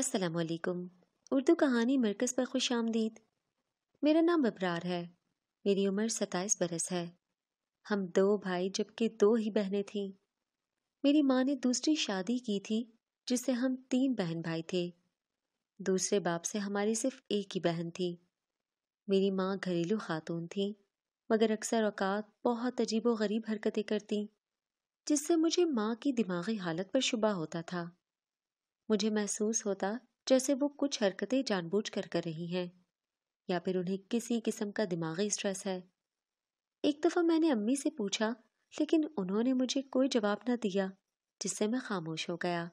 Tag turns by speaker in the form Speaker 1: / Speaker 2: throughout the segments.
Speaker 1: असलकुम उर्दू कहानी मरकज़ पर खुश आमदीद मेरा नाम अबरार है मेरी उम्र सताईस बरस है हम दो भाई जबकि दो ही बहनें थीं मेरी माँ ने दूसरी शादी की थी जिससे हम तीन बहन भाई थे दूसरे बाप से हमारी सिर्फ एक ही बहन थी मेरी माँ घरेलू खातून थी मगर अक्सर औकात बहुत अजीब व गरीब हरकतें करती जिससे मुझे माँ की दिमागी हालत पर शुबा होता था मुझे महसूस होता जैसे वो कुछ हरकतें जानबूझ कर कर रही हैं या फिर उन्हें किसी किस्म का दिमागी स्ट्रेस है एक दफ़ा मैंने अम्मी से पूछा लेकिन उन्होंने मुझे कोई जवाब ना दिया जिससे मैं खामोश हो गया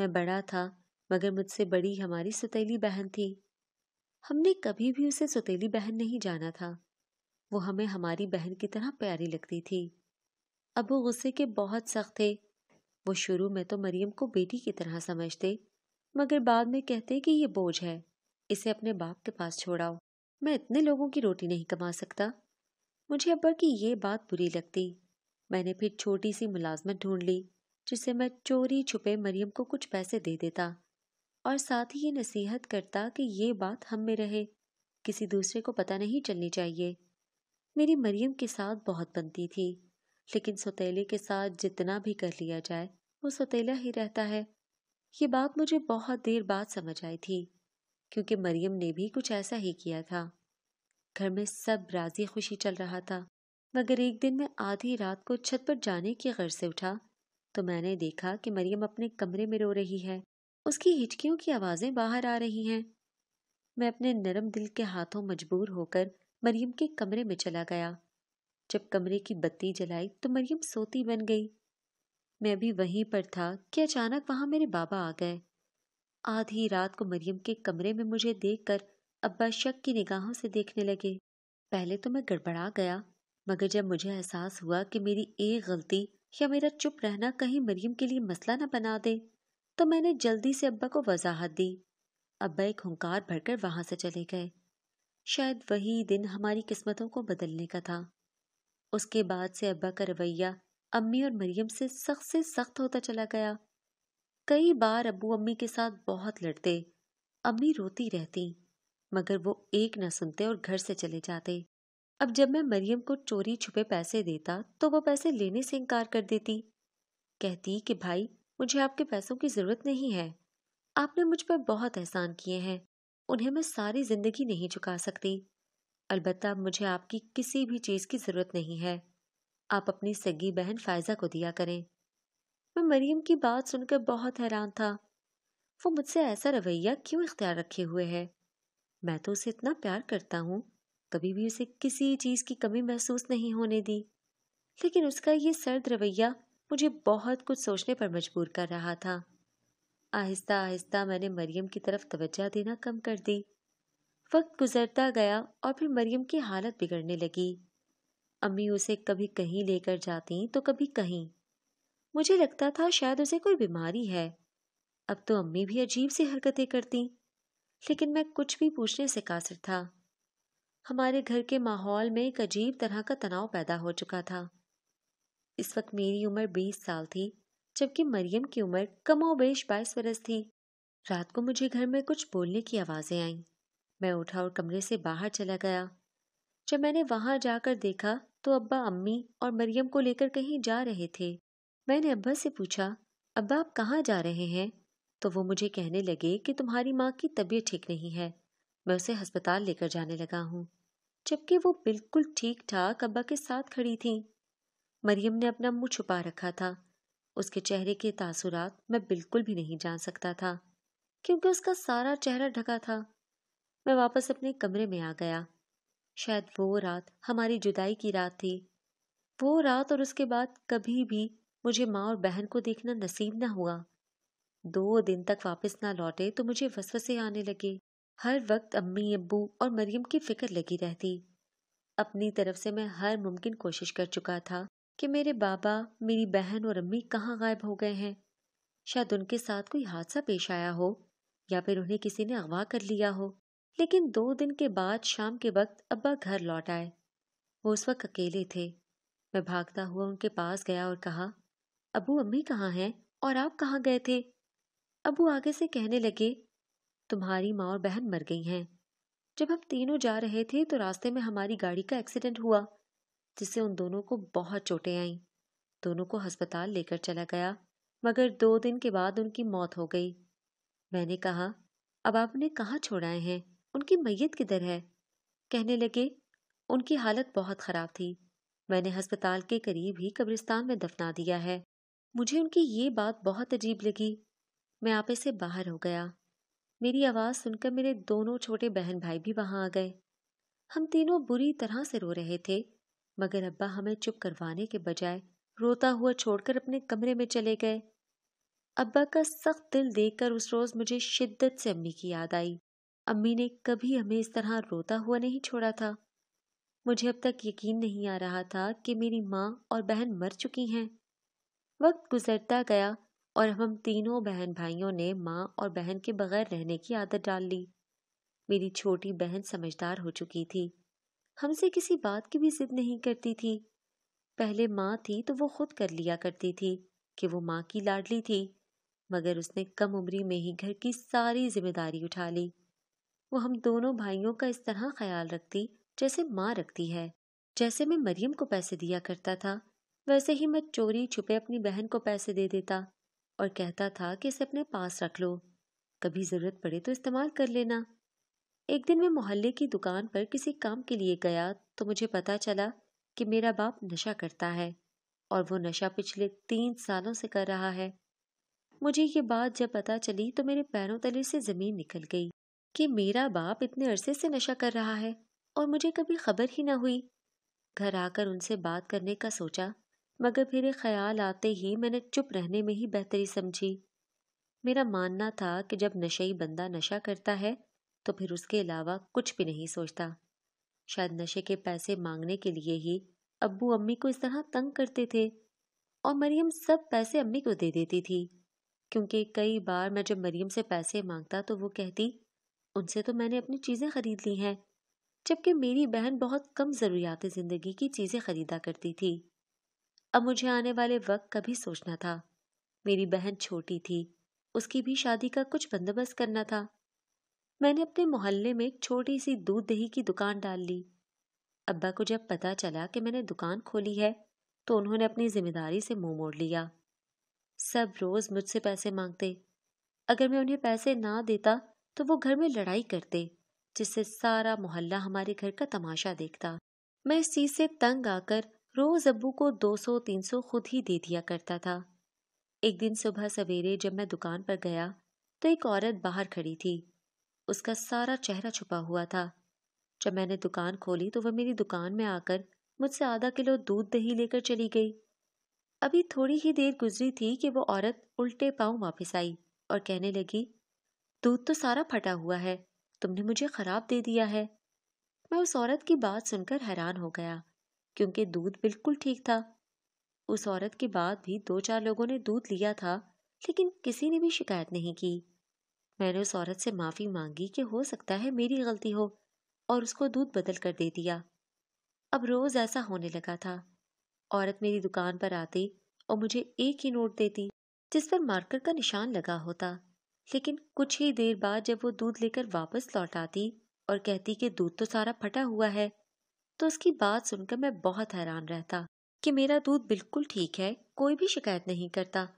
Speaker 1: मैं बड़ा था मगर मुझसे बड़ी हमारी सतीली बहन थी हमने कभी भी उसे सतीली बहन नहीं जाना था वो हमें हमारी बहन की तरह प्यारी लगती थी अब वो गुस्से के बहुत सख्त थे वो शुरू में तो मरियम को बेटी की तरह समझते मगर बाद में कहते कि ये बोझ है इसे अपने बाप के पास छोड़ाओ मैं इतने लोगों की रोटी नहीं कमा सकता मुझे अब्बा की ये बात बुरी लगती मैंने फिर छोटी सी मुलाजमत ढूंढ ली जिससे मैं चोरी छुपे मरियम को कुछ पैसे दे देता और साथ ही ये नसीहत करता कि ये बात हम में रहे किसी दूसरे को पता नहीं चलनी चाहिए मेरी मरियम के साथ बहुत बनती थी लेकिन सौतेले के साथ जितना भी कर लिया जाए वो सौतेला ही रहता है ये बात मुझे बहुत देर बाद समझ आई थी क्योंकि मरियम ने भी कुछ ऐसा ही किया था घर में सब राजी खुशी चल रहा था मगर एक दिन मैं आधी रात को छत पर जाने की गर्ज से उठा तो मैंने देखा कि मरियम अपने कमरे में रो रही है उसकी हिचकियों की आवाज़ें बाहर आ रही हैं मैं अपने नरम दिल के हाथों मजबूर होकर मरियम के कमरे में चला गया जब कमरे की बत्ती जलाई तो मरियम सोती बन गई मैं अभी वहीं पर था कि अचानक वहां मेरे बाबा आ गए आधी रात को मरियम के कमरे में मुझे देखकर अब्बा शक की निगाहों से देखने लगे पहले तो मैं गड़बड़ा गया मगर जब मुझे एहसास हुआ कि मेरी एक गलती या मेरा चुप रहना कहीं मरियम के लिए मसला न बना दे तो मैंने जल्दी से अब्बा को वजाहत दी अब्बा एक हुंकार भरकर वहां से चले गए शायद वही दिन हमारी किस्मतों को बदलने का था उसके बाद से अब्बा का रवैया अम्मी और मरियम से सख्त से सख्त होता चला गया कई बार अबू अम्मी के साथ बहुत लड़ते अम्मी रोती रहती मगर वो एक न सुनते और घर से चले जाते अब जब मैं मरियम को चोरी छुपे पैसे देता तो वो पैसे लेने से इनकार कर देती कहती कि भाई मुझे आपके पैसों की ज़रूरत नहीं है आपने मुझ पर बहुत एहसान किए हैं उन्हें मैं सारी ज़िंदगी नहीं चुका सकती अलबत् मुझे आपकी किसी भी चीज़ की ज़रूरत नहीं है आप अपनी सगी बहन फायजा को दिया करें मैं मरियम की बात सुनकर बहुत हैरान था वो मुझसे ऐसा रवैया क्यों इख्तियार रखे हुए है मैं तो उसे इतना प्यार करता हूँ कभी भी उसे किसी चीज़ की कमी महसूस नहीं होने दी लेकिन उसका ये सर्द रवैया मुझे बहुत कुछ सोचने पर मजबूर कर रहा था आहिस्ता आहिस्ता मैंने मरियम की तरफ तवज्जा देना कम कर दी वक्त गुजरता गया और फिर मरियम की हालत बिगड़ने लगी अम्मी उसे कभी कहीं लेकर जाती तो कभी कहीं मुझे लगता था शायद उसे कोई बीमारी है अब तो अम्मी भी अजीब सी हरकतें करती लेकिन मैं कुछ भी पूछने से कासिर था हमारे घर के माहौल में एक अजीब तरह का तनाव पैदा हो चुका था इस वक्त मेरी उम्र बीस साल थी जबकि मरियम की उम्र कमोबेश बाईस बरस थी रात को मुझे घर में कुछ बोलने की आवाज़ें आईं मैं उठा और कमरे से बाहर चला गया जब मैंने वहां जाकर देखा तो अब्बा अम्मी और मरियम को लेकर कहीं जा रहे थे मैंने अब्बा से पूछा अब्बा आप कहाँ जा रहे हैं तो वो मुझे कहने लगे कि तुम्हारी माँ की तबीयत ठीक नहीं है मैं उसे अस्पताल लेकर जाने लगा हूँ जबकि वो बिल्कुल ठीक ठाक अब्बा के साथ खड़ी थी मरियम ने अपना मुंह छुपा रखा था उसके चेहरे के तासुरात मैं बिल्कुल भी नहीं जान सकता था क्योंकि उसका सारा चेहरा ढका था मैं वापस अपने कमरे में आ गया शायद वो रात हमारी जुदाई की रात थी वो रात और उसके बाद कभी भी मुझे माँ और बहन को देखना नसीब ना हुआ दो दिन तक वापस ना लौटे तो मुझे वसवसे आने लगे हर वक्त अम्मी अब्बू और मरियम की फिक्र लगी रहती अपनी तरफ से मैं हर मुमकिन कोशिश कर चुका था कि मेरे बाबा मेरी बहन और अम्मी कहाँ गायब हो गए हैं शायद उनके साथ कोई हादसा पेश आया हो या फिर उन्हें किसी ने अगवा कर लिया हो लेकिन दो दिन के बाद शाम के वक्त अब्बा घर लौट आए वो उस वक्त अकेले थे मैं भागता हुआ उनके पास गया और कहा अबू अम्मी कहाँ हैं और आप कहाँ गए थे अबू आगे से कहने लगे तुम्हारी माँ और बहन मर गई हैं जब हम तीनों जा रहे थे तो रास्ते में हमारी गाड़ी का एक्सीडेंट हुआ जिससे उन दोनों को बहुत चोटें आईं दोनों को अस्पताल लेकर चला गया मगर दो दिन के बाद उनकी मौत हो गई मैंने कहा अब आपने कहाँ छोड़ाए हैं उनकी मैयत किधर है कहने लगे उनकी हालत बहुत ख़राब थी मैंने हस्पताल के करीब ही कब्रिस्तान में दफना दिया है मुझे उनकी ये बात बहुत अजीब लगी मैं आपे से बाहर हो गया मेरी आवाज़ सुनकर मेरे दोनों छोटे बहन भाई भी वहाँ आ गए हम तीनों बुरी तरह से रो रहे थे मगर अब्बा हमें चुप करवाने के बजाय रोता हुआ छोड़कर अपने कमरे में चले गए अब्बा का सख्त दिल देखकर उस रोज़ मुझे शिद्दत से अम्मी की याद आई अम्मी ने कभी हमें इस तरह रोता हुआ नहीं छोड़ा था मुझे अब तक यकीन नहीं आ रहा था कि मेरी माँ और बहन मर चुकी हैं वक्त गुजरता गया और हम तीनों बहन भाइयों ने माँ और बहन के बगैर रहने की आदत डाल ली मेरी छोटी बहन समझदार हो चुकी थी हमसे किसी बात की भी जिद नहीं करती थी पहले माँ थी तो वो खुद कर लिया करती थी कि वो माँ की लाडली थी मगर उसने कम उम्री में ही घर की सारी जिम्मेदारी उठा ली वो हम दोनों भाइयों का इस तरह ख्याल रखती जैसे माँ रखती है जैसे मैं मरियम को पैसे दिया करता था वैसे ही मैं चोरी छुपे अपनी बहन को पैसे दे देता और कहता था कि इसे अपने पास रख लो कभी ज़रूरत पड़े तो इस्तेमाल कर लेना एक दिन मैं मोहल्ले की दुकान पर किसी काम के लिए गया तो मुझे पता चला कि मेरा बाप नशा करता है और वो नशा पिछले तीन सालों से कर रहा है मुझे ये बात जब पता चली तो मेरे पैरों तले से ज़मीन निकल गई कि मेरा बाप इतने अरसे से नशा कर रहा है और मुझे कभी खबर ही ना हुई घर आकर उनसे बात करने का सोचा मगर फिर ख्याल आते ही मैंने चुप रहने में ही बेहतरी समझी मेरा मानना था कि जब नशेई बंदा नशा करता है तो फिर उसके अलावा कुछ भी नहीं सोचता शायद नशे के पैसे मांगने के लिए ही अब्बू अम्मी को इस तरह तंग करते थे और मरियम सब पैसे अम्मी को दे देती थी क्योंकि कई बार मैं जब मरियम से पैसे मांगता तो वो कहती उनसे तो मैंने अपनी चीज़ें खरीद ली हैं जबकि मेरी बहन बहुत कम ज़रूरियात ज़िंदगी की चीज़ें खरीदा करती थी अब मुझे आने वाले वक्त का भी सोचना था मेरी बहन छोटी थी उसकी भी शादी का कुछ बंदोबस्त करना था मैंने अपने मोहल्ले में एक छोटी सी दूध दही की दुकान डाल ली अब्बा को जब पता चला कि मैंने दुकान खोली है तो उन्होंने अपनी जिम्मेदारी से मुंह मोड़ लिया सब रोज़ मुझसे पैसे मांगते अगर मैं उन्हें पैसे ना देता तो वो घर में लड़ाई करते जिससे सारा मोहल्ला हमारे घर का तमाशा देखता मैं इस चीज़ से तंग आकर रोज़ अब्बू को 200-300 खुद ही दे दिया करता था एक दिन सुबह सवेरे जब मैं दुकान पर गया तो एक औरत बाहर खड़ी थी उसका सारा चेहरा छुपा हुआ था जब मैंने दुकान खोली तो वह मेरी दुकान में आकर मुझसे आधा किलो दूध दही लेकर चली गई अभी थोड़ी ही देर गुजरी थी कि वो औरत उल्टे पाँव वापस आई और कहने लगी दूध तो सारा फटा हुआ है तुमने मुझे ख़राब दे दिया है मैं उस औरत की बात सुनकर हैरान हो गया क्योंकि दूध बिल्कुल ठीक था उस औरत के बाद भी दो चार लोगों ने दूध लिया था लेकिन किसी ने भी शिकायत नहीं की मैंने उस औरत से माफ़ी मांगी कि हो सकता है मेरी गलती हो और उसको दूध बदल कर दे दिया अब रोज़ ऐसा होने लगा था औरत मेरी दुकान पर आती और मुझे एक ही नोट देती जिस पर मार्कर का निशान लगा होता लेकिन कुछ ही देर बाद जब वो दूध लेकर वापस लौट आती और कहती कि दूध तो सारा फटा हुआ है तो उसकी बात सुनकर मैं बहुत हैरान रहता कि मेरा दूध बिल्कुल ठीक है कोई भी शिकायत नहीं करता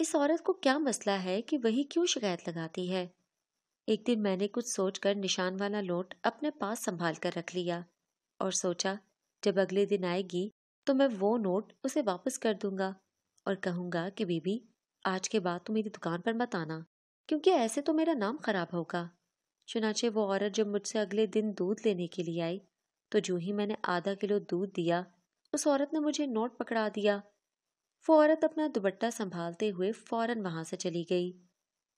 Speaker 1: इस औरत को क्या मसला है कि वही क्यों शिकायत लगाती है एक दिन मैंने कुछ सोचकर निशान वाला लोट अपने पास संभाल कर रख लिया और सोचा जब अगले दिन आएगी तो मैं वो नोट उसे वापस कर दूंगा और कहूंगा कि बीबी आज के बाद तुम मेरी दुकान पर मत आना क्योंकि ऐसे तो मेरा नाम खराब होगा चुनाचे वो औरत जब मुझसे अगले दिन दूध लेने के लिए आई तो जो ही मैंने आधा किलो दूध दिया उस औरत ने मुझे नोट पकड़ा दिया वो औरत अपना दुबट्टा संभालते हुए फौरन वहां से चली गई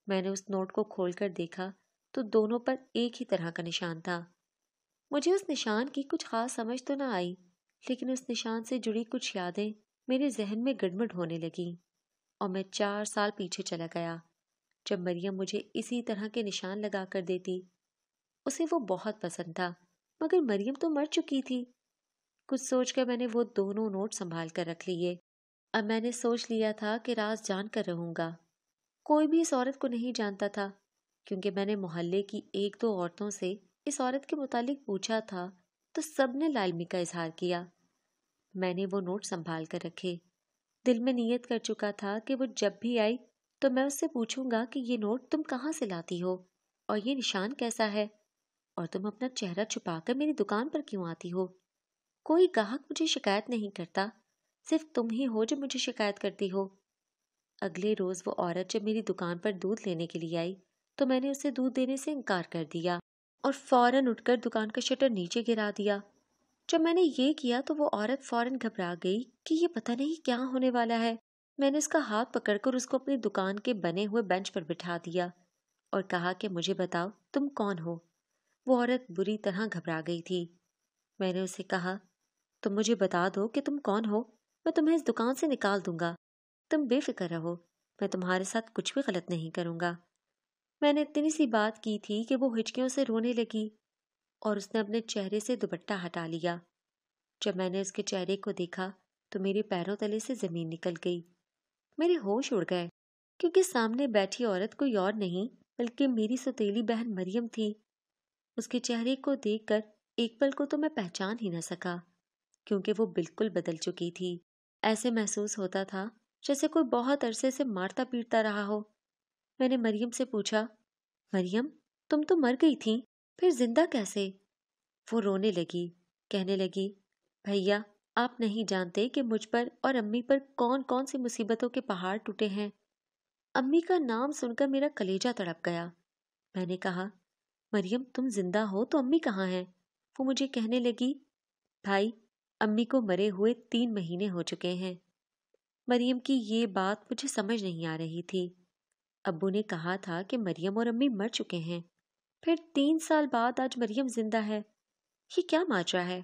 Speaker 1: मैंने उस नोट को खोलकर देखा तो दोनों पर एक ही तरह का निशान था मुझे उस निशान की कुछ खास समझ तो ना आई लेकिन उस निशान से जुड़ी कुछ यादें मेरे जहन में गड़मड़ होने लगी और मैं चार साल पीछे चला गया जब मरियम मुझे इसी तरह के निशान लगा कर देती उसे वो बहुत पसंद था मगर मरियम तो मर चुकी थी कुछ सोचकर मैंने वो दोनों नोट संभाल कर रख लिए अब मैंने सोच लिया था कि राज जान कर रहूँगा कोई भी इस औरत को नहीं जानता था क्योंकि मैंने मोहल्ले की एक दो औरतों से इस औरत के मुतालिक पूछा था तो सब ने लालमी का इजहार किया मैंने वो नोट संभाल कर रखे दिल में नीयत कर चुका था कि वो जब भी आई तो मैं उससे पूछूंगा कि ये नोट तुम कहाँ से लाती हो और ये निशान कैसा है और तुम अपना चेहरा छुपाकर मेरी दुकान पर क्यों आती हो कोई गाहक मुझे शिकायत नहीं करता सिर्फ तुम ही हो जो मुझे शिकायत करती हो अगले रोज़ वो औरत जब मेरी दुकान पर दूध लेने के लिए आई तो मैंने उसे दूध देने से इनकार कर दिया और फौरन उठकर दुकान का शटर नीचे गिरा दिया जब मैंने ये किया तो वो औरत फौरन घबरा गई कि ये पता नहीं क्या होने वाला है मैंने उसका हाथ पकड़कर उसको अपनी दुकान के बने हुए बेंच पर बिठा दिया और कहा कि मुझे बताओ तुम कौन हो वो औरत बुरी तरह घबरा गई थी मैंने उसे कहा तुम मुझे बता दो कि तुम कौन हो मैं तुम्हें इस दुकान से निकाल दूंगा तुम बेफिक्र रहो मैं तुम्हारे साथ कुछ भी गलत नहीं करूंगा मैंने इतनी सी बात की थी कि वो हिचकियों से रोने लगी और उसने अपने चेहरे से दुपट्टा हटा लिया जब मैंने उसके चेहरे को देखा तो मेरे पैरों तले से ज़मीन निकल गई मेरे होश उड़ गए क्योंकि सामने बैठी औरत कोई और नहीं बल्कि मेरी सतीली बहन मरियम थी उसके चेहरे को देखकर एक पल को तो मैं पहचान ही न सका क्योंकि वो बिल्कुल बदल चुकी थी ऐसे महसूस होता था जैसे कोई बहुत अरसे से मारता पीटता रहा हो मैंने मरियम से पूछा मरियम तुम तो मर गई थी फिर जिंदा कैसे वो रोने लगी कहने लगी भैया आप नहीं जानते कि मुझ पर और अम्मी पर कौन कौन सी मुसीबतों के पहाड़ टूटे हैं अम्मी का नाम सुनकर मेरा कलेजा तड़प गया मैंने कहा मरियम तुम जिंदा हो तो अम्मी कहाँ हैं वो मुझे कहने लगी भाई अम्मी को मरे हुए तीन महीने हो चुके हैं मरियम की ये बात मुझे समझ नहीं आ रही थी अब्बू ने कहा था कि मरियम और अम्मी मर चुके हैं फिर तीन साल बाद आज मरियम जिंदा है ये क्या माजरा है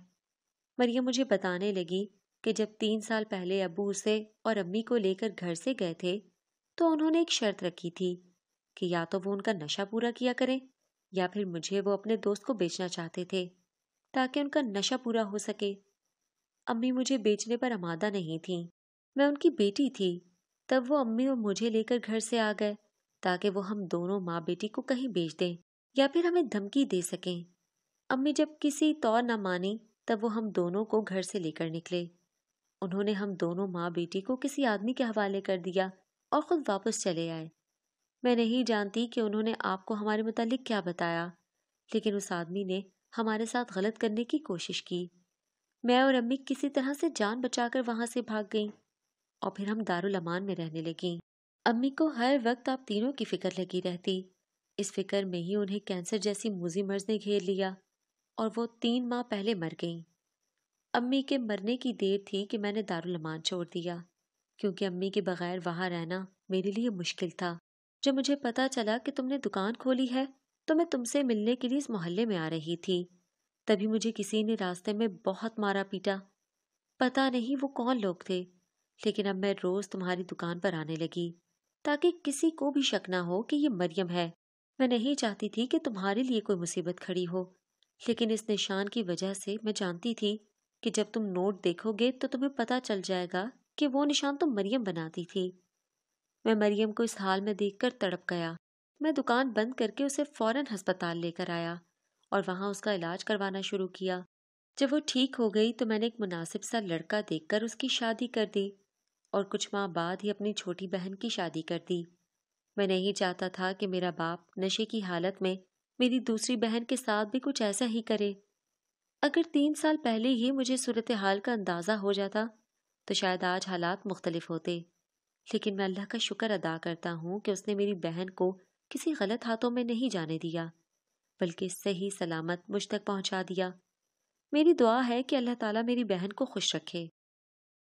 Speaker 1: मरियम मुझे बताने लगी कि जब तीन साल पहले अबू उसे और अम्मी को लेकर घर से गए थे तो उन्होंने एक शर्त रखी थी कि या तो वो उनका नशा पूरा किया करें या फिर मुझे वो अपने दोस्त को बेचना चाहते थे ताकि उनका नशा पूरा हो सके अम्मी मुझे बेचने पर आमादा नहीं थी मैं उनकी बेटी थी तब वो अम्मी और मुझे लेकर घर से आ गए ताकि वो हम दोनों माँ बेटी को कहीं बेच दें या फिर हमें धमकी दे सकें अम्मी जब किसी तौर न मानी तब वो हम दोनों को घर से लेकर निकले उन्होंने हम दोनों माँ बेटी को किसी आदमी के हवाले कर दिया और ख़ुद वापस चले आए मैं नहीं जानती कि उन्होंने आपको हमारे मुतालिक क्या बताया लेकिन उस आदमी ने हमारे साथ गलत करने की कोशिश की मैं और अम्मी किसी तरह से जान बचाकर वहां से भाग गईं और फिर हम दारुल अमान में रहने लगीं अम्मी को हर वक्त आप तीनों की फ़िक्र लगी रहती इस फिक्र में ही उन्हें कैंसर जैसी मूजी मर्ज ने घेर लिया और वो तीन माह पहले मर गई अम्मी के मरने की देर थी कि मैंने दारुलमान छोड़ दिया क्योंकि अम्मी के बगैर वहाँ रहना मेरे लिए मुश्किल था जब मुझे पता चला कि तुमने दुकान खोली है तो मैं तुमसे मिलने के लिए इस मोहल्ले में आ रही थी तभी मुझे किसी ने रास्ते में बहुत मारा पीटा पता नहीं वो कौन लोग थे लेकिन अब मैं रोज़ तुम्हारी दुकान पर आने लगी ताकि किसी को भी शक ना हो कि ये मरियम है मैं नहीं चाहती थी कि तुम्हारे लिए कोई मुसीबत खड़ी हो लेकिन इस निशान की वजह से मैं जानती थी कि जब तुम नोट देखोगे तो तुम्हें पता चल जाएगा कि वो निशान तो मरियम बनाती थी मैं मरियम को इस हाल में देखकर तड़प गया मैं दुकान बंद करके उसे फ़ौरन अस्पताल लेकर आया और वहाँ उसका इलाज करवाना शुरू किया जब वो ठीक हो गई तो मैंने एक मुनासिब सा लड़का देखकर उसकी शादी कर दी और कुछ माह बाद ही अपनी छोटी बहन की शादी कर दी मैं नहीं चाहता था कि मेरा बाप नशे की हालत में मेरी दूसरी बहन के साथ भी कुछ ऐसा ही करे अगर तीन साल पहले ही मुझे सूरत हाल का अंदाज़ा हो जाता तो शायद आज हालात मुख्तलिफ होते लेकिन मैं अल्लाह का शुक्र अदा करता हूँ कि उसने मेरी बहन को किसी गलत हाथों में नहीं जाने दिया बल्कि सही सलामत मुझ तक पहुँचा दिया मेरी दुआ है कि अल्लाह ताला मेरी बहन को खुश रखे